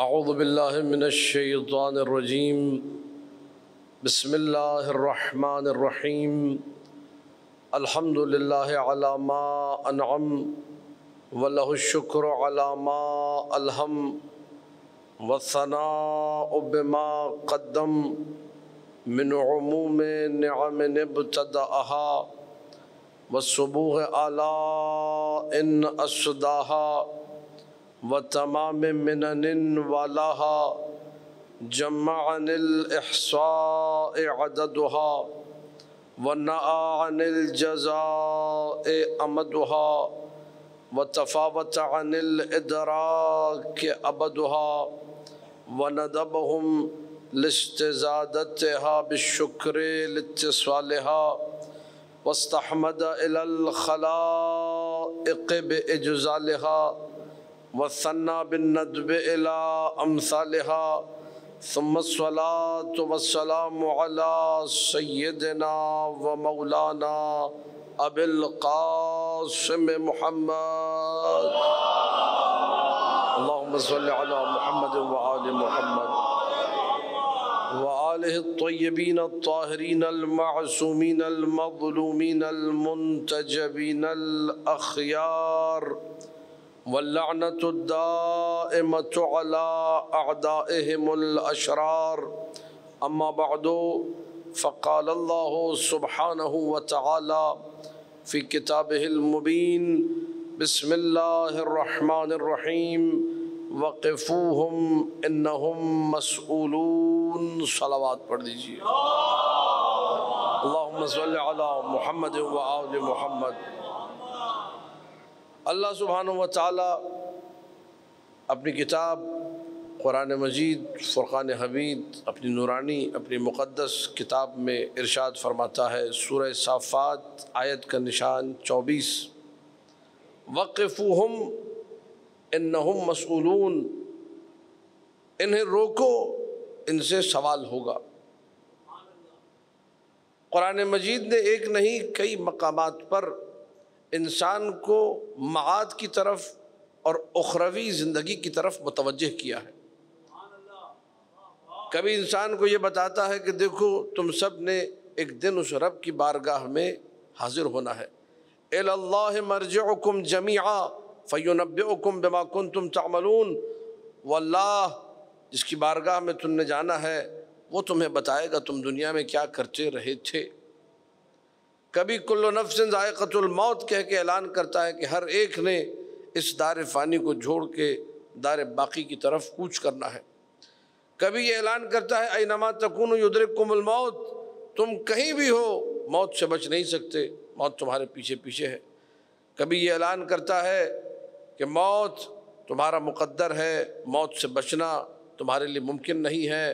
اعوذ باللہ من الشیطان الرجیم بسم اللہ الرحمن الرحیم الحمد للہ علامہ انعم ولہ الشکر علامہ الحم و ثناء بما قدم من عموم نعم نب تدہ و صبوح ان اشدہ و تمام منن ولاحا جمع عن الاحصاء عددها و نع عن الجزاء امدها و تفاوت عن الادراك ابدها و ندبهم لاستزادتها بالشكر لاتصالها واستحمد الى الخلائق باجزالها و وصنا بالندب إلى أمثالها ثم الصلاة والسلام على سيدنا ومولانا أبي القاسم محمد اللهم صل على محمد وآل محمد وآله الطيبين الطاهرين المعصومين المظلومين المنتجبين الأخيار واللعنت الدائمت علی اعدائهم الاشرار فقال اللہ فقال الله سبحانه وتعالی فی كتابه المبین بسم اللہ الرحمن الرحیم وقفوهم انهم مسئولون صلوات پڑھ دیجئے لیجیے اللہ مصلی محمد وا محمد اللہ سبحانہ و تعالیٰ اپنی کتاب قرآن مجید فرقان حمید اپنی نورانی اپنی مقدس کتاب میں ارشاد فرماتا ہے سورہ صافات آیت کا نشان چوبیس وقفوہم انہم مسئولون انہیں روکو ان سے سوال ہوگا قرآن مجید نے ایک نہیں کئی مقامات پر انسان کو معاد کی طرف اور اخروی زندگی کی طرف متوجہ کیا ہے کبھی انسان کو یہ بتاتا ہے کہ دیکھو تم سب نے ایک دن اس رب کی بارگاہ میں حاضر ہونا ہے اللہ مرجعکم و کم بما کنتم تعملون واللہ جس کی بارگاہ میں تم نے جانا ہے وہ تمہیں بتائے گا تم دنیا میں کیا کرتے رہے تھے کبھی کل و نفس ذائقت الموت کہہ کے اعلان کرتا ہے کہ ہر ایک نے اس دار فانی کو جھوڑ کے دار باقی کی طرف کوچ کرنا ہے کبھی یہ اعلان کرتا ہے اینما نما تکن کم الموت تم کہیں بھی ہو موت سے بچ نہیں سکتے موت تمہارے پیچھے پیچھے ہے کبھی یہ اعلان کرتا ہے کہ موت تمہارا مقدر ہے موت سے بچنا تمہارے لیے ممکن نہیں ہے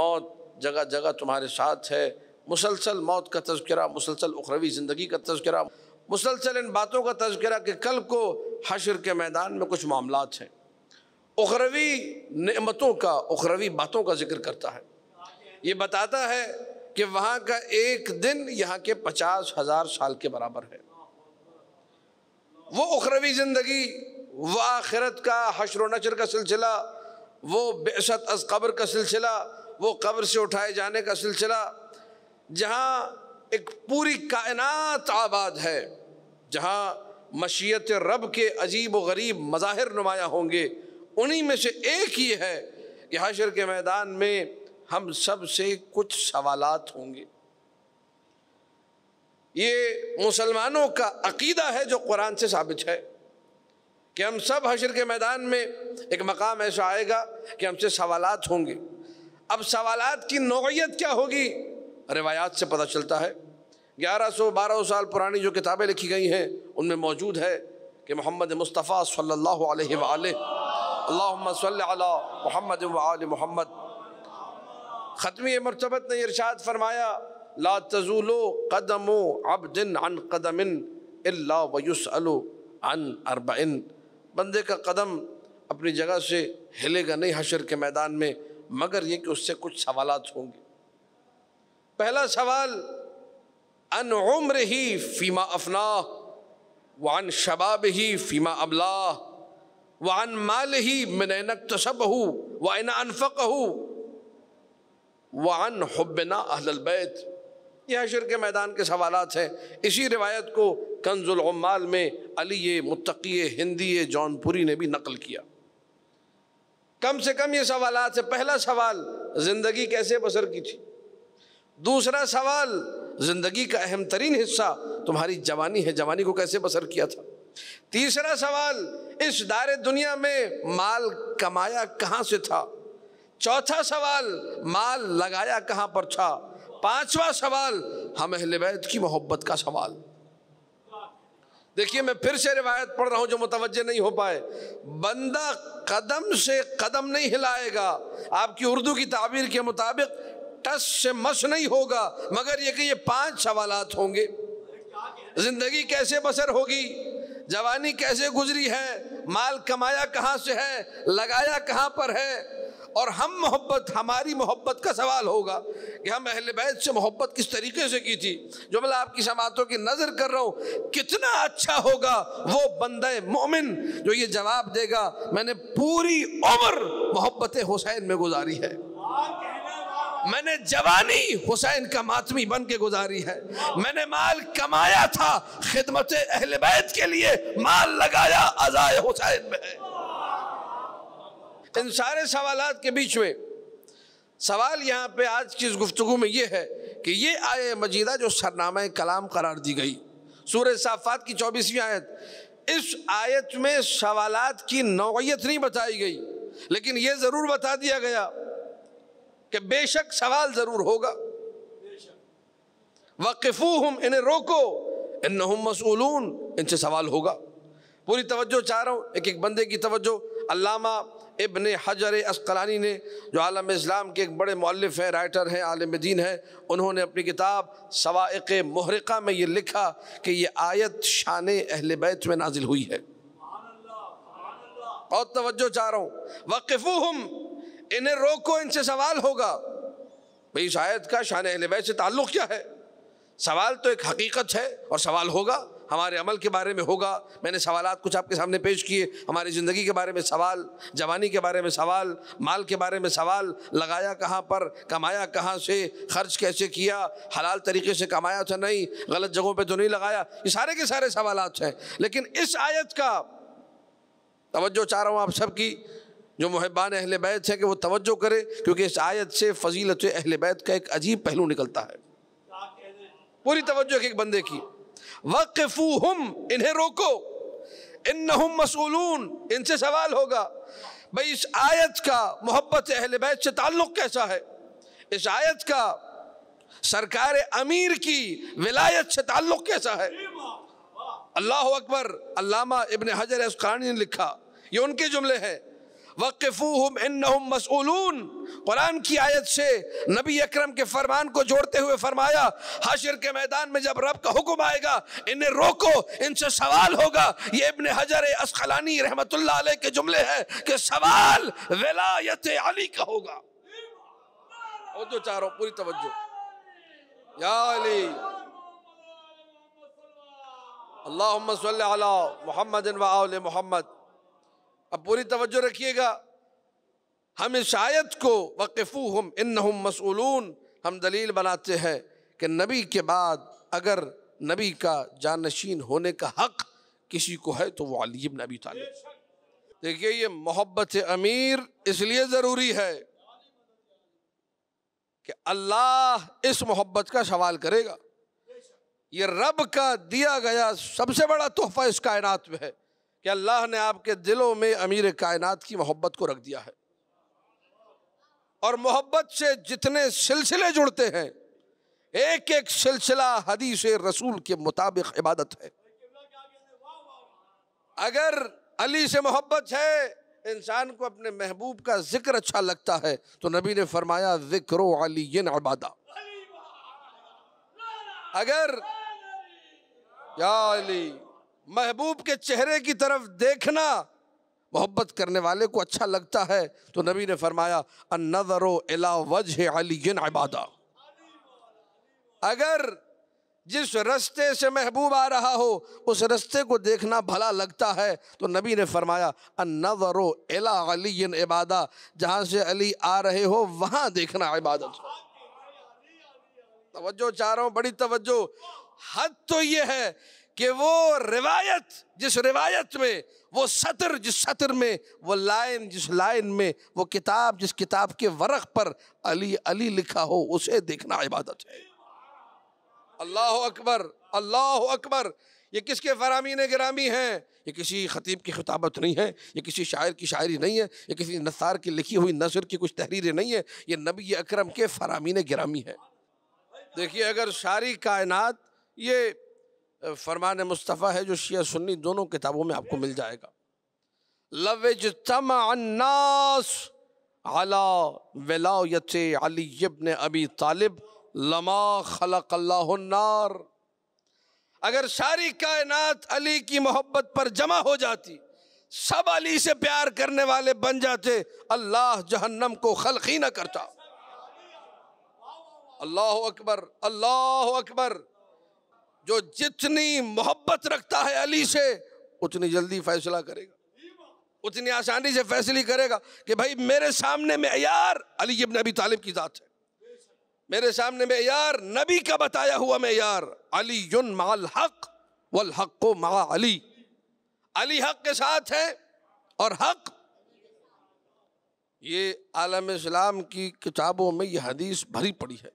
موت جگہ جگہ تمہارے ساتھ ہے مسلسل موت کا تذکرہ مسلسل اخروی زندگی کا تذکرہ مسلسل ان باتوں کا تذکرہ کہ کل کو حشر کے میدان میں کچھ معاملات ہیں اخروی نعمتوں کا اخروی باتوں کا ذکر کرتا ہے یہ بتاتا ہے کہ وہاں کا ایک دن یہاں کے پچاس ہزار سال کے برابر ہے وہ اخروی زندگی وہ آخرت کا حشر و نشر کا سلسلہ وہ بعثت از قبر کا سلسلہ وہ قبر سے اٹھائے جانے کا سلسلہ جہاں ایک پوری کائنات آباد ہے جہاں مشیت رب کے عجیب و غریب مظاہر نمایاں ہوں گے انہی میں سے ایک ہی ہے کہ حشر کے میدان میں ہم سب سے کچھ سوالات ہوں گے یہ مسلمانوں کا عقیدہ ہے جو قرآن سے ثابت ہے کہ ہم سب حشر کے میدان میں ایک مقام ایسا آئے گا کہ ہم سے سوالات ہوں گے اب سوالات کی نوعیت کیا ہوگی روایات سے پتہ چلتا ہے گیارہ سو بارہ سال پرانی جو کتابیں لکھی گئی ہیں ان میں موجود ہے کہ محمد مصطفیٰ صلی اللہ علیہ وآلہ اللہ صلی اللہ محمد وعل محمد ختمی مرتبت نے ارشاد فرمایا لا تزولو قدم عبد عن قدم الا قدم عن اربعن بندے کا قدم اپنی جگہ سے ہلے گا نہیں حشر کے میدان میں مگر یہ کہ اس سے کچھ سوالات ہوں گے پہلا سوال ان عمر ہی فیما افنا وان شباب ہی فیما ابلا وان مال ہی منینق تصب ہو وان انفق ہو وان حبنا اہل البیت یہ حشر کے میدان کے سوالات ہیں اسی روایت کو کنز العمال میں علی متقی ہندی جان پوری نے بھی نقل کیا کم سے کم یہ سوالات ہیں پہلا سوال زندگی کیسے بسر کی تھی دوسرا سوال زندگی کا اہم ترین حصہ تمہاری جوانی ہے جوانی کو کیسے بسر کیا تھا تیسرا سوال اس دار دنیا میں مال کمایا کہاں سے تھا چوتھا سوال مال لگایا کہاں پر تھا پانچواں سوال ہم اہل بیت کی محبت کا سوال دیکھیے میں پھر سے روایت پڑھ رہا ہوں جو متوجہ نہیں ہو پائے بندہ قدم سے قدم نہیں ہلائے گا آپ کی اردو کی تعبیر کے مطابق ٹس سے مس نہیں ہوگا مگر یہ کہ یہ پانچ سوالات ہوں گے زندگی کیسے بسر ہوگی جوانی کیسے گزری ہے مال کمایا کہاں سے ہے لگایا کہاں پر ہے اور ہم محبت ہماری محبت کا سوال ہوگا کہ ہم اہل بیت سے محبت کس طریقے سے کی تھی جو میں آپ کی سماعتوں کی نظر کر رہا ہوں کتنا اچھا ہوگا وہ بندہ مومن جو یہ جواب دے گا میں نے پوری عمر محبت حسین میں گزاری ہے میں نے جوانی حسین کا ماتمی بن کے گزاری ہے میں نے مال کمایا تھا خدمت اہل بیت کے لیے مال لگایا حسین میں ان سارے سوالات کے بیچ میں سوال یہاں پہ آج کی اس گفتگو میں یہ ہے کہ یہ آئے مجیدہ جو سرنامہ کلام قرار دی گئی سورہ صافات کی چوبیسویں آیت اس آیت میں سوالات کی نوعیت نہیں بتائی گئی لیکن یہ ضرور بتا دیا گیا کہ بے شک سوال ضرور ہوگا ہم انہیں روکو ان سے سوال ہوگا پوری توجہ چاہ رہا ہوں ایک ایک بندے کی توجہ علامہ ابن حجر اسقلانی نے جو عالم اسلام کے ایک بڑے مؤلف ہے رائٹر ہیں عالم دین ہے انہوں نے اپنی کتاب سوائق محرقہ میں یہ لکھا کہ یہ آیت شان اہل بیت میں نازل ہوئی ہے اور توجہ چاہ رہا ہوں وقفوہم انہیں روکو ان سے سوال ہوگا بھائی اس آیت کا شان اہل بیت سے تعلق کیا ہے سوال تو ایک حقیقت ہے اور سوال ہوگا ہمارے عمل کے بارے میں ہوگا میں نے سوالات کچھ آپ کے سامنے پیش کیے ہماری زندگی کے بارے میں سوال جوانی کے بارے میں سوال مال کے بارے میں سوال لگایا کہاں پر کمایا کہاں سے خرچ کیسے کیا حلال طریقے سے کمایا تھا نہیں غلط جگہوں پہ تو نہیں لگایا یہ سارے کے سارے سوالات ہیں لیکن اس آیت کا توجہ چاہ رہا ہوں آپ سب کی جو محبان اہل بیت ہے کہ وہ توجہ کرے کیونکہ اس آیت سے فضیلت اہل بیت کا ایک عجیب پہلو نکلتا ہے پوری توجہ ایک بندے کی وقفوہم انہیں روکو انہم مسئولون ان سے سوال ہوگا بھائی اس آیت کا محبت اہل بیت سے تعلق کیسا ہے اس آیت کا سرکار امیر کی ولایت سے تعلق کیسا ہے اللہ اکبر علامہ ابن حجر اس نے لکھا یہ ان کے جملے ہیں قرآن کی آیت سے نبی اکرم کے فرمان کو جوڑتے ہوئے فرمایا حشر کے میدان میں جب رب کا حکم آئے گا انہیں روکو ان سے سوال ہوگا یہ ابن حجر اسخلانی رحمت اللہ علیہ کے جملے ہے کہ سوال علی کا ہوگا چاہ رہا پوری توجہ یا علی اللہم صلی اللہ محمد و آل محمد اب پوری توجہ رکھیے گا ہم اس شاید کو وقفو ہم ان ہم ہم دلیل بناتے ہیں کہ نبی کے بعد اگر نبی کا جانشین ہونے کا حق کسی کو ہے تو وہ علی بن ابی طالب دیکھیے یہ محبت امیر اس لیے ضروری ہے کہ اللہ اس محبت کا سوال کرے گا یہ رب کا دیا گیا سب سے بڑا تحفہ اس کائنات میں ہے کہ اللہ نے آپ کے دلوں میں امیر کائنات کی محبت کو رکھ دیا ہے اور محبت سے جتنے سلسلے جڑتے ہیں ایک ایک سلسلہ حدیث رسول کے مطابق عبادت ہے اگر علی سے محبت ہے انسان کو اپنے محبوب کا ذکر اچھا لگتا ہے تو نبی نے فرمایا ذکر و علی عبادہ اگر یا علی محبوب کے چہرے کی طرف دیکھنا محبت کرنے والے کو اچھا لگتا ہے تو نبی نے فرمایا النظر الی علی عبادہ اگر جس رستے سے محبوب آ رہا ہو اس رستے کو دیکھنا بھلا لگتا ہے تو نبی نے فرمایا النظر الی علی عبادہ جہاں سے علی آ رہے ہو وہاں دیکھنا عبادت توجہ چاہ رہا ہوں بڑی توجہ حد تو یہ ہے کہ وہ روایت جس روایت میں وہ سطر جس سطر میں وہ لائن جس لائن میں وہ کتاب جس کتاب کے ورق پر علی علی لکھا ہو اسے دیکھنا عبادت ہے اللہ اکبر اللہ اکبر یہ کس کے فرامین گرامی ہیں یہ کسی خطیب کی خطابت نہیں ہے یہ کسی شاعر کی شاعری نہیں ہے یہ کسی نثار کی لکھی ہوئی نثر کی کچھ تحریریں نہیں ہے یہ نبی اکرم کے فرامین گرامی ہے دیکھیے اگر شاعری کائنات یہ فرمان مصطفیٰ ہے جو شیعہ سنی دونوں کتابوں میں آپ کو مل جائے گا لَوِجْتَمَعَ النَّاس عَلَى وَلَاوْيَتِ عَلِي بْنِ عَبِي طَالِب لَمَا خَلَقَ اللَّهُ النَّار اگر ساری کائنات علی کی محبت پر جمع ہو جاتی سب علی سے پیار کرنے والے بن جاتے اللہ جہنم کو خلقی نہ کرتا اللہ اکبر اللہ اکبر جو جتنی محبت رکھتا ہے علی سے اتنی جلدی فیصلہ کرے گا اتنی آسانی سے فیصلے کرے گا کہ بھائی میرے سامنے میں ایار علی ابی طالب کی ذات ہے میرے سامنے میں ایار نبی کا بتایا ہوا میں ایار علی مع الحق والحق الحق کو مع علی علی حق کے ساتھ ہے اور حق یہ عالم اسلام کی کتابوں میں یہ حدیث بھری پڑی ہے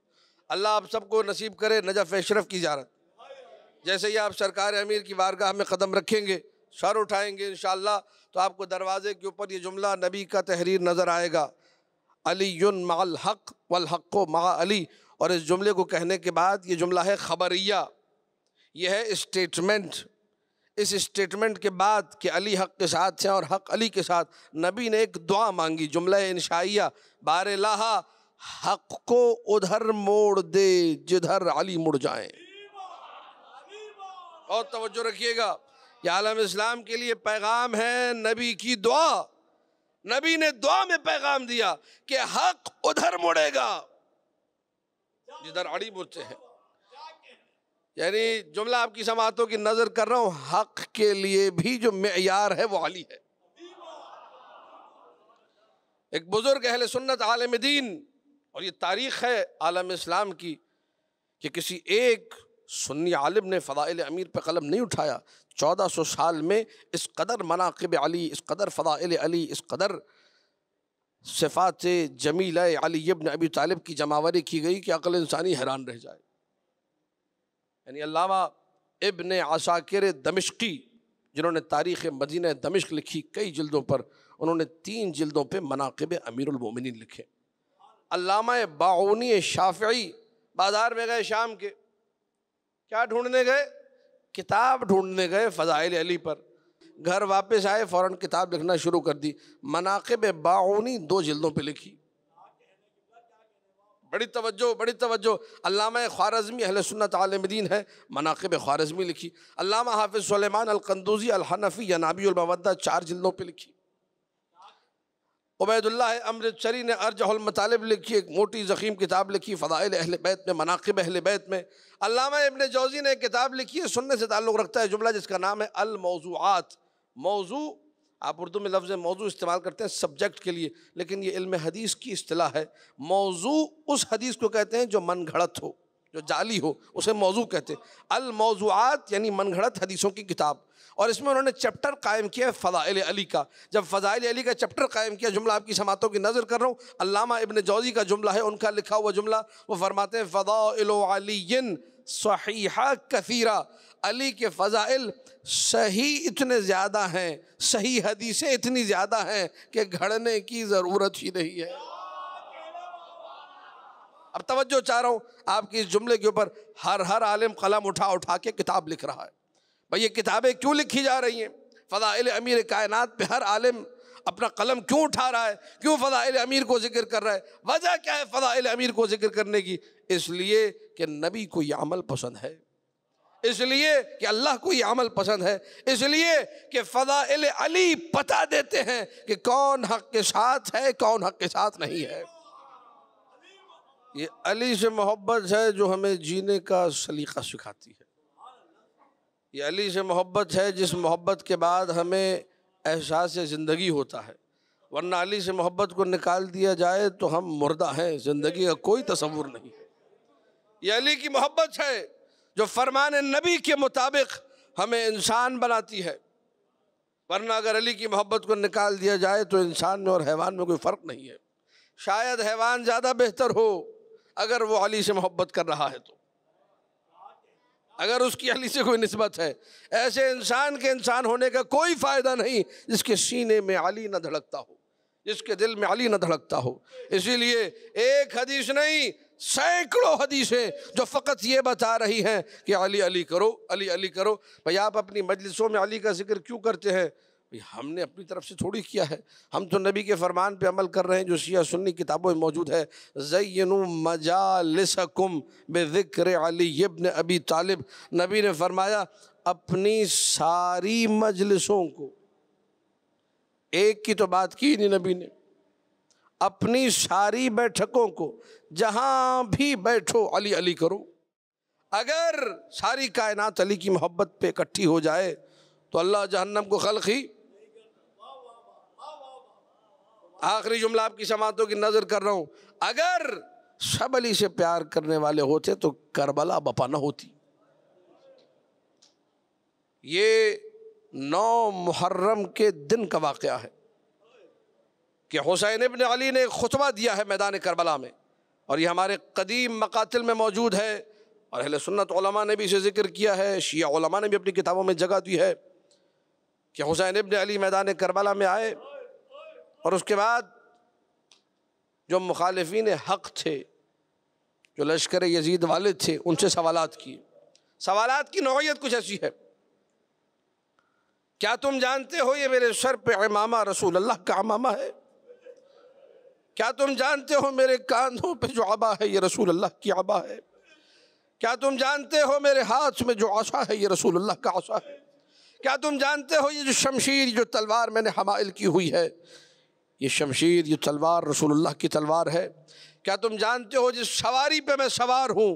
اللہ آپ سب کو نصیب کرے نجف اشرف کی زیارت جیسے ہی آپ سرکار امیر کی وارگاہ میں قدم رکھیں گے سر اٹھائیں گے انشاءاللہ تو آپ کو دروازے کے اوپر یہ جملہ نبی کا تحریر نظر آئے گا علی یون الحق والحق مع علی اور اس جملے کو کہنے کے بعد یہ جملہ ہے خبریہ یہ ہے اسٹیٹمنٹ اس اسٹیٹمنٹ کے بعد کہ علی حق کے ساتھ ہیں اور حق علی کے ساتھ نبی نے ایک دعا مانگی جملہ انشائیہ بار لاہ حق کو ادھر موڑ دے جدھر علی مڑ جائیں توجہ رکھیے گا یہ عالم اسلام کے لیے پیغام ہے نبی کی دعا نبی نے دعا میں پیغام دیا کہ حق ادھر مڑے گا ہیں یعنی جملہ آپ کی سماعتوں کی نظر کر رہا ہوں حق کے لیے بھی جو معیار ہے وہ علی ہے ایک بزرگ اہل سنت عالم دین اور یہ تاریخ ہے عالم اسلام کی کہ کسی ایک سنی عالم نے فضائل امیر پہ قلم نہیں اٹھایا چودہ سو سال میں اس قدر مناقب علی اس قدر فضائل علی اس قدر صفات جمیل علی ابن ابی طالب کی جمعوری کی گئی کہ عقل انسانی حیران رہ جائے یعنی علامہ ابن عساکر دمشقی جنہوں نے تاریخ مدینہ دمشق لکھی کئی جلدوں پر انہوں نے تین جلدوں پہ مناقب امیر المومنین لکھے علامہ باعونی شافعی بازار میں گئے شام کے کیا ڈھونڈنے گئے کتاب ڈھونڈنے گئے فضائل علی پر گھر واپس آئے فوراً کتاب لکھنا شروع کر دی مناقب باعونی دو جلدوں پہ لکھی بڑی توجہ بڑی توجہ علامہ خوارزمی اہل سنت عالم دین ہے مناقب خوارزمی لکھی علامہ حافظ سلیمان القندوزی الحنفی نابی المودہ چار جلدوں پہ لکھی عبید اللہ امرتچری نے ارجح المطالب لکھی ایک موٹی زخیم کتاب لکھی فضائل اہل بیت میں مناقب اہل بیت میں علامہ ابن جوزی نے ایک کتاب لکھی ہے سننے سے تعلق رکھتا ہے جملہ جس کا نام ہے الموضوعات موضوع آپ اردو میں لفظ موضوع استعمال کرتے ہیں سبجیکٹ کے لیے لیکن یہ علم حدیث کی اصطلاح ہے موضوع اس حدیث کو کہتے ہیں جو من گھڑت ہو جو جعلی ہو اسے موضوع کہتے ہیں الموضوعات یعنی من گھڑت حدیثوں کی کتاب اور اس میں انہوں نے چیپٹر قائم کیا ہے فضائل علی کا جب فضائل علی کا چیپٹر قائم کیا جملہ آپ کی سماعتوں کی نظر کر رہا ہوں علامہ ابن جوزی کا جملہ ہے ان کا لکھا ہوا جملہ وہ فرماتے ہیں فضائل علی صحیح کثیرہ علی کے فضائل صحیح اتنے زیادہ ہیں صحیح حدیثیں اتنی زیادہ ہیں کہ گھڑنے کی ضرورت ہی نہیں ہے اب توجہ چاہ رہا ہوں آپ کی اس جملے کے اوپر ہر ہر عالم قلم اٹھا اٹھا کے کتاب لکھ رہا ہے بھائی یہ کتابیں کیوں لکھی جا رہی ہیں فضائل امیر کائنات پہ ہر عالم اپنا قلم کیوں اٹھا رہا ہے کیوں فضائل امیر کو ذکر کر رہا ہے وجہ کیا ہے فضائل امیر کو ذکر کرنے کی اس لیے کہ نبی کو یہ عمل پسند ہے اس لیے کہ اللہ کو یہ عمل پسند ہے اس لیے کہ فضائل علی پتہ دیتے ہیں کہ کون حق کے ساتھ ہے کون حق کے ساتھ نہیں ہے یہ علی سے محبت ہے جو ہمیں جینے کا سلیقہ سکھاتی ہے یہ علی سے محبت ہے جس محبت کے بعد ہمیں احساس زندگی ہوتا ہے ورنہ علی سے محبت کو نکال دیا جائے تو ہم مردہ ہیں زندگی کا کوئی تصور نہیں یہ علی کی محبت ہے جو فرمان نبی کے مطابق ہمیں انسان بناتی ہے ورنہ اگر علی کی محبت کو نکال دیا جائے تو انسان میں اور حیوان میں کوئی فرق نہیں ہے شاید حیوان زیادہ بہتر ہو اگر وہ علی سے محبت کر رہا ہے تو اگر اس کی علی سے کوئی نسبت ہے ایسے انسان کے انسان ہونے کا کوئی فائدہ نہیں جس کے سینے میں علی نہ دھڑکتا ہو جس کے دل میں علی نہ دھڑکتا ہو اسی لیے ایک حدیث نہیں سینکڑوں حدیثیں جو فقط یہ بتا رہی ہیں کہ علی علی کرو علی علی کرو بھائی آپ اپنی مجلسوں میں علی کا ذکر کیوں کرتے ہیں ہم نے اپنی طرف سے تھوڑی کیا ہے ہم تو نبی کے فرمان پہ عمل کر رہے ہیں جو شیعہ سنی کتابوں میں موجود ہے زینو مجالسکم بذکر بے ذکر علی ابن ابی طالب نبی نے فرمایا اپنی ساری مجلسوں کو ایک کی تو بات کی نہیں نبی نے اپنی ساری بیٹھکوں کو جہاں بھی بیٹھو علی علی کرو اگر ساری کائنات علی کی محبت پہ اکٹھی ہو جائے تو اللہ جہنم کو خلق ہی آخری جملہ آپ کی سماعتوں کی نظر کر رہا ہوں اگر سب علی سے پیار کرنے والے ہوتے تو کربلا بپا نہ ہوتی یہ نو محرم کے دن کا واقعہ ہے کہ حسین ابن علی نے خطبہ دیا ہے میدان کربلا میں اور یہ ہمارے قدیم مقاتل میں موجود ہے اور اہل سنت علماء نے بھی اسے ذکر کیا ہے شیعہ علماء نے بھی اپنی کتابوں میں جگہ دی ہے کہ حسین ابن علی میدان کربلا میں آئے اور اس کے بعد جو مخالفین حق تھے جو لشکر یزید والد تھے ان سے سوالات کیے سوالات کی نوعیت کچھ ایسی ہے کیا تم جانتے ہو یہ میرے سر پہ امامہ رسول اللہ کا امامہ ہے کیا تم جانتے ہو میرے کاندھوں پہ جو آبا ہے یہ رسول اللہ کی آبا ہے کیا تم جانتے ہو میرے ہاتھ میں جو آسا ہے یہ رسول اللہ کا آسا ہے کیا تم جانتے ہو یہ جو شمشیر جو تلوار میں نے حمائل کی ہوئی ہے یہ شمشیر یہ تلوار رسول اللہ کی تلوار ہے کیا تم جانتے ہو جس سواری پہ میں سوار ہوں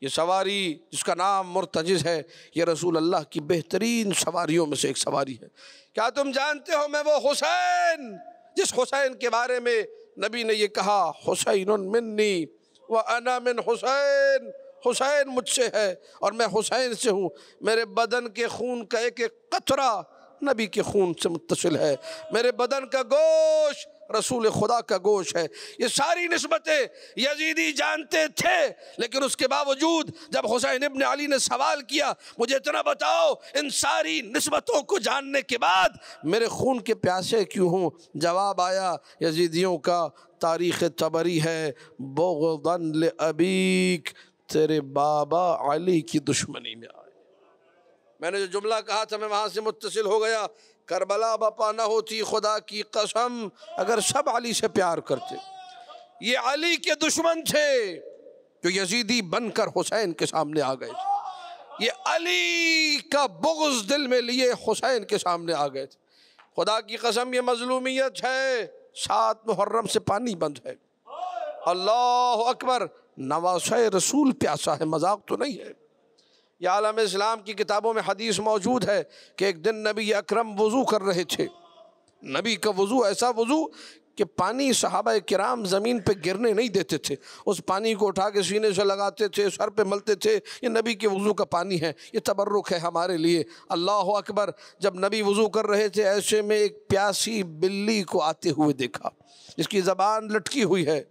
یہ سواری جس کا نام مرتجز ہے یہ رسول اللہ کی بہترین سواریوں میں سے ایک سواری ہے کیا تم جانتے ہو میں وہ حسین جس حسین کے بارے میں نبی نے یہ کہا حسین منی و انا من حسین حسین مجھ سے ہے اور میں حسین سے ہوں میرے بدن کے خون کا ایک قطرہ نبی کے خون سے متصل ہے میرے بدن کا گوشت رسول خدا کا گوش ہے یہ ساری نسبتیں یزیدی جانتے تھے لیکن اس کے باوجود جب حسین ابن علی نے سوال کیا مجھے اتنا بتاؤ ان ساری نسبتوں کو جاننے کے بعد میرے خون کے پیاسے کیوں ہوں جواب آیا یزیدیوں کا تاریخ تبری ہے تیرے بابا علی کی دشمنی میں میں نے جو جملہ کہا تھا میں وہاں سے متصل ہو گیا کربلا بپا نہ ہوتی خدا کی قسم اگر سب علی سے پیار کرتے یہ علی کے دشمن تھے جو یزیدی بن کر حسین کے سامنے آ گئے تھے یہ علی کا بغض دل میں لیے حسین کے سامنے آ گئے تھے خدا کی قسم یہ مظلومیت ہے سات محرم سے پانی بند ہے اللہ اکبر نواسۂ رسول پیاسا ہے مذاق تو نہیں ہے یا عالم اسلام کی کتابوں میں حدیث موجود ہے کہ ایک دن نبی اکرم وضو کر رہے تھے نبی کا وضو ایسا وضو کہ پانی صحابہ کرام زمین پہ گرنے نہیں دیتے تھے اس پانی کو اٹھا کے سینے سے لگاتے تھے سر پہ ملتے تھے یہ نبی کے وضو کا پانی ہے یہ تبرک ہے ہمارے لیے اللہ اکبر جب نبی وضو کر رہے تھے ایسے میں ایک پیاسی بلی کو آتے ہوئے دیکھا اس کی زبان لٹکی ہوئی ہے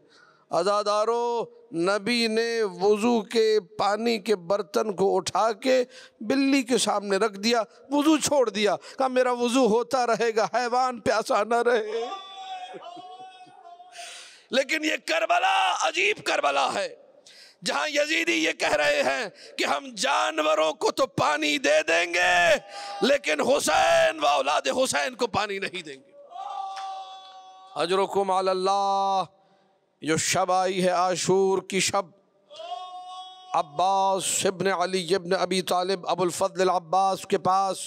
عزاداروں نبی نے وضو کے پانی کے برتن کو اٹھا کے بلی کے سامنے رکھ دیا وضو چھوڑ دیا کہا میرا وضو ہوتا رہے گا حیوان پیاسا نہ رہے لیکن یہ کربلا عجیب کربلا ہے جہاں یزیدی یہ کہہ رہے ہیں کہ ہم جانوروں کو تو پانی دے دیں گے لیکن حسین و اولاد حسین کو پانی نہیں دیں گے اجرکم علی اللہ جو شب آئی ہے عاشور کی شب عباس ابن علی ابن ابی طالب ابو الفضل العباس کے پاس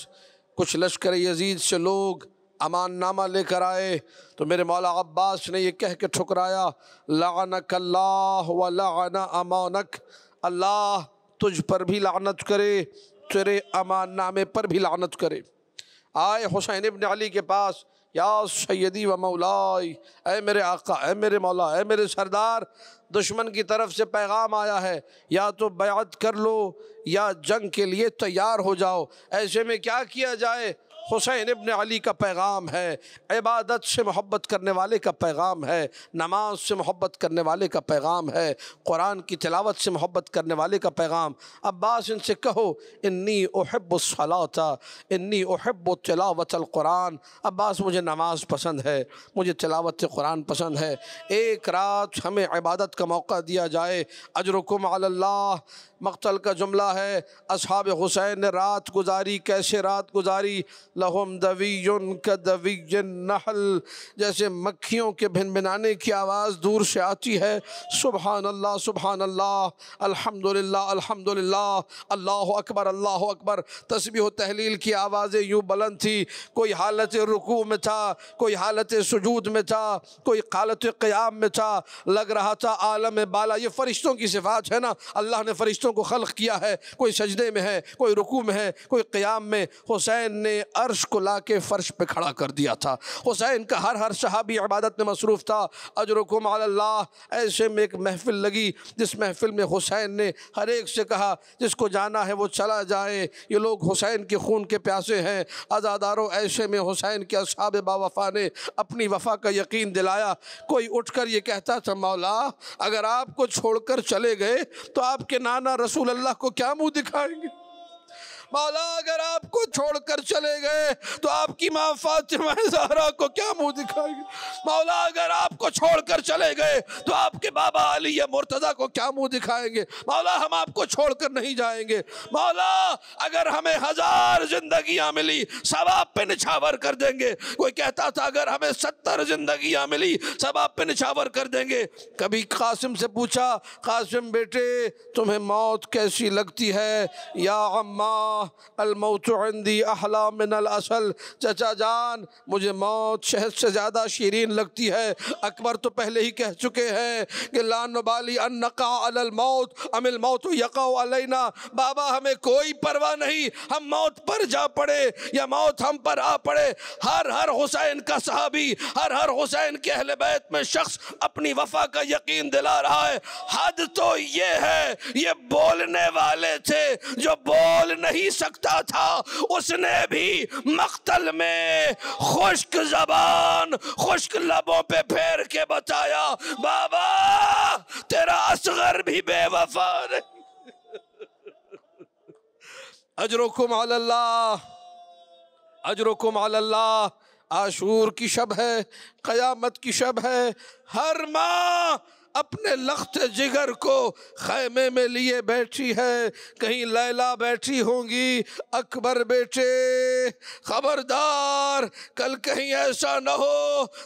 کچھ لشکر یزید سے لوگ امان نامہ لے کر آئے تو میرے مولا عباس نے یہ کہہ کے ٹھکرایا لعنک اللہ و لعن امانک اللہ تجھ پر بھی لعنت کرے تیرے امان نامے پر بھی لعنت کرے آئے حسین ابن علی کے پاس یا سیدی و مولائی اے میرے آقا اے میرے مولا اے میرے سردار دشمن کی طرف سے پیغام آیا ہے یا تو بیعت کر لو یا جنگ کے لیے تیار ہو جاؤ ایسے میں کیا کیا جائے حسین ابن علی کا پیغام ہے عبادت سے محبت کرنے والے کا پیغام ہے نماز سے محبت کرنے والے کا پیغام ہے قرآن کی تلاوت سے محبت کرنے والے کا پیغام عباس ان سے کہو انی احب الصلاء انی احب تلاوت القرآن عباس مجھے نماز پسند ہے مجھے تلاوت قرآن پسند ہے ایک رات ہمیں عبادت کا موقع دیا جائے اجرکم علی اللہ مقتل کا جملہ ہے اصحاب حسین نے رات گزاری کیسے رات گزاری لہم دویون کوین نحل جیسے مکھیوں کے بھن بنانے کی آواز دور سے آتی ہے سبحان اللہ سبحان اللہ الحمدللہ الحمدللہ اللہ اکبر اللہ اکبر تسبیح و تحلیل کی آوازیں یوں بلند تھی کوئی حالت رکوع میں تھا کوئی حالت سجود میں تھا کوئی قالت قیام میں تھا لگ رہا تھا عالم بالا یہ فرشتوں کی صفات ہے نا اللہ نے فرشتوں کو خلق کیا ہے کوئی سجدے میں ہے کوئی رکوع میں ہے کوئی قیام میں حسین نے عرش کو لا کے فرش پہ کھڑا کر دیا تھا حسین کا ہر ہر صحابی عبادت میں مصروف تھا اجرکم علی اللہ ایسے میں ایک محفل لگی جس محفل میں حسین نے ہر ایک سے کہا جس کو جانا ہے وہ چلا جائے یہ لوگ حسین کے خون کے پیاسے ہیں ازاداروں ایسے میں حسین کے اصحاب با وفا نے اپنی وفا کا یقین دلایا کوئی اٹھ کر یہ کہتا تھا مولا اگر آپ کو چھوڑ کر چلے گئے تو آپ کے نانا رسول اللہ کو کیا منہ دکھائیں گے مولا اگر آپ کو چھوڑ کر چلے گئے تو آپ کی ماں فاطمہ کو کیا منہ دکھائے گی مولا اگر آپ کو چھوڑ کر چلے گئے تو آپ کے بابا علی مرتضی کو کیا منہ دکھائیں گے مولا ہم آپ کو چھوڑ کر نہیں جائیں گے مولا اگر ہمیں ہزار زندگیاں ملی سب آپ پہ نچھاور کر دیں گے کوئی کہتا تھا اگر ہمیں ستر زندگیاں ملی سب آپ پہ نچھاور کر دیں گے کبھی قاسم سے پوچھا قاسم بیٹے تمہیں موت کیسی لگتی ہے یا ہماں الموت عندی احلا من الاصل چچا جان مجھے موت شہد سے زیادہ شیرین لگتی ہے اکبر تو پہلے ہی کہہ چکے ہیں کہ ان نقع علی الموت الموت ام یقع علینا بابا ہمیں کوئی پرواہ نہیں ہم موت پر جا پڑے یا موت ہم پر آ پڑے ہر ہر حسین کا صحابی ہر ہر حسین کے اہل بیت میں شخص اپنی وفا کا یقین دلا رہا ہے حد تو یہ ہے یہ بولنے والے تھے جو بول نہیں سکتا تھا اس نے بھی مقتل میں خشک زبان خشک لبوں پہ پھیر کے بتایا بابا تیرا اصغر بھی بے وفا اجرکم علی اللہ اجرکم علی اللہ آشور کی شب ہے قیامت کی شب ہے ہر ماں اپنے لخت جگر کو خیمے میں لیے بیٹھی ہے کہیں لیلہ بیٹھی ہوں گی اکبر بیٹھے خبردار کل کہیں ایسا نہ ہو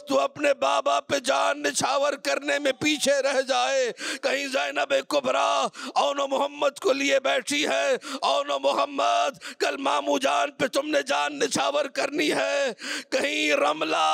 تو اپنے بابا پہ جان نچھاور کرنے میں پیچھے رہ جائے کہیں زینب کبرا اون و محمد کو لیے بیٹھی ہے اون و محمد کل مامو جان پہ تم نے جان نچھاور کرنی ہے کہیں رملہ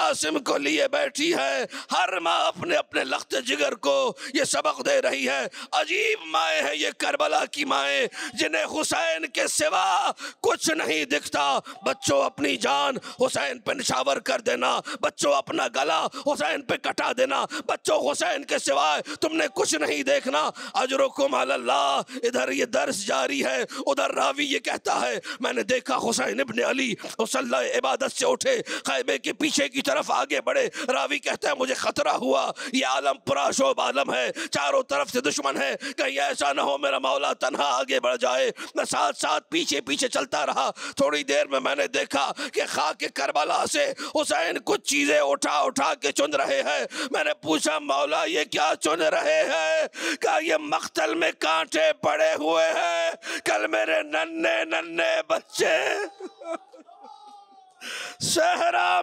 قاسم کو لیے بیٹھی ہے ہر ماں اپنے اپنے لخت جگر جگر کو یہ سبق دے رہی ہے عجیب مائیں ہیں یہ کربلا کی مائیں جنہیں حسین کے سوا کچھ نہیں دکھتا بچوں اپنی جان حسین پہ نشاور کر دینا بچوں اپنا گلا حسین پہ کٹا دینا بچوں حسین کے سوائے تم نے کچھ نہیں دیکھنا اجرکم اللہ ادھر یہ درس جاری ہے ادھر راوی یہ کہتا ہے میں نے دیکھا حسین ابن علی وسلح عبادت سے اٹھے خیبے کے پیچھے کی طرف آگے بڑھے راوی کہتا ہے مجھے خطرہ ہوا یہ عالم پر تراش و بالم ہے چاروں طرف سے دشمن ہے کہیں ایسا نہ ہو میرا مولا تنہا آگے بڑھ جائے میں ساتھ ساتھ پیچھے پیچھے چلتا رہا تھوڑی دیر میں میں نے دیکھا کہ خاک کربلا سے حسین کچھ چیزیں اٹھا اٹھا کے چن رہے ہیں میں نے پوچھا مولا یہ کیا چن رہے ہیں کہا یہ مقتل میں کانٹے پڑے ہوئے ہیں کل میرے ننے ننے بچے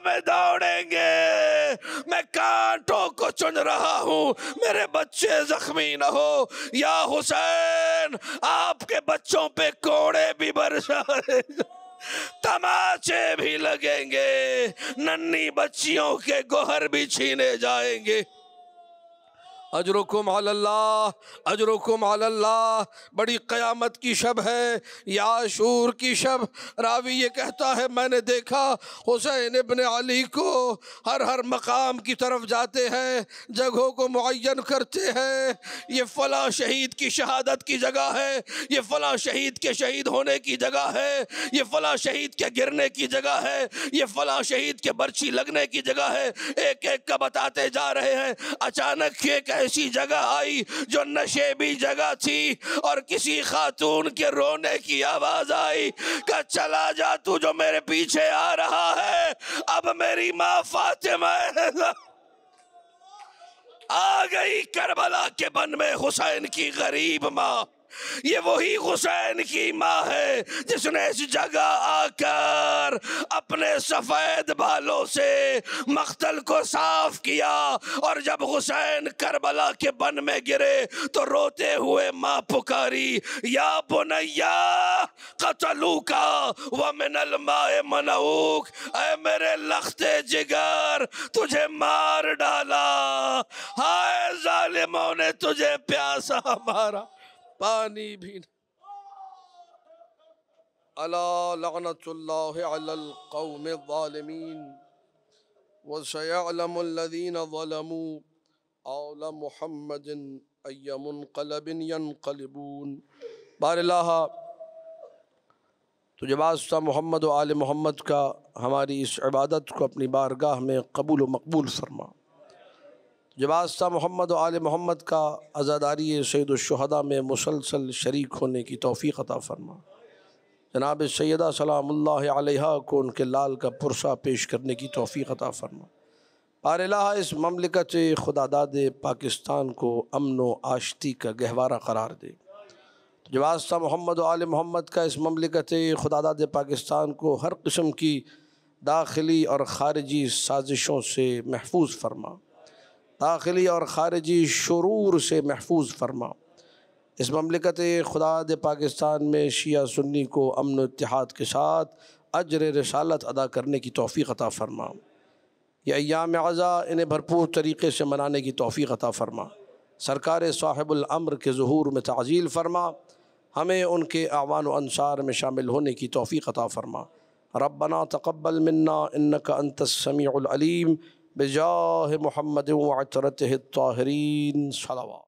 میں دوڑیں گے میں کانٹوں کو چن رہا ہوں میرے بچے زخمی نہ ہو یا حسین آپ کے بچوں پہ کوڑے بھی برسائے تماچے بھی لگیں گے ننی بچیوں کے گوہر بھی چھینے جائیں گے اجرکم علی اللہ اجرکم علی اللہ بڑی قیامت کی شب ہے یا شعور کی شب راوی یہ کہتا ہے میں نے دیکھا حسین ابن علی کو ہر ہر مقام کی طرف جاتے ہیں جگہوں کو معین کرتے ہیں یہ فلاں شہید کی شہادت کی جگہ ہے یہ فلاں شہید کے شہید ہونے کی جگہ ہے یہ فلاں شہید کے گرنے کی جگہ ہے یہ فلاں شہید کے برچی لگنے کی جگہ ہے ایک ایک کا بتاتے جا رہے ہیں اچانک یہ کہ ایسی جگہ آئی جو نشے بھی جگہ تھی اور کسی خاتون کے رونے کی آواز آئی کہ چلا جا تو جو میرے پیچھے آ رہا ہے اب میری ماں فاطمہ آ گئی کربلا کے بن میں حسین کی غریب ماں یہ وہی حسین کی ماں ہے جس نے اس جگہ آ کر اپنے سفید بالوں سے مختل کو صاف کیا اور جب حسین کربلا کے بن میں گرے تو روتے ہوئے ماں پکاری یا بنیا قتلو کا ومن الماء منعوک اے میرے لخت جگر تجھے مار ڈالا ہائے ظالموں نے تجھے پیاسا مارا پانی بار اللہ علی القوم الظالمین تو ظلموا اول محمد ای منقلب بار اللہ تجھے محمد و آل محمد کا ہماری اس عبادت کو اپنی بارگاہ میں قبول و مقبول فرما جباستہ آستہ محمد و آل محمد کا عزاداری سید الشہدہ میں مسلسل شریک ہونے کی توفیق عطا فرما جناب سیدہ سلام اللہ علیہ کو ان کے لال کا پرسہ پیش کرنے کی توفیق عطا فرما پار الہ اس مملکت خدا داد پاکستان کو امن و آشتی کا گہوارہ قرار دے جو آستہ محمد و آل محمد کا اس مملکت خدا داد پاکستان کو ہر قسم کی داخلی اور خارجی سازشوں سے محفوظ فرما داخلی اور خارجی شرور سے محفوظ فرما اس مملکت خدا پاکستان میں شیعہ سنی کو امن اتحاد کے ساتھ اجر رسالت ادا کرنے کی توفیق عطا فرما یہ ایام اعضا انہیں بھرپور طریقے سے منانے کی توفیق عطا فرما سرکار صاحب العمر کے ظہور میں تعزیل فرما ہمیں ان کے اعوان و انصار میں شامل ہونے کی توفیق عطا فرما ربنا تقبل منا ان انت السمیع العلیم بجاه محمد وعترته الطاهرين صلوات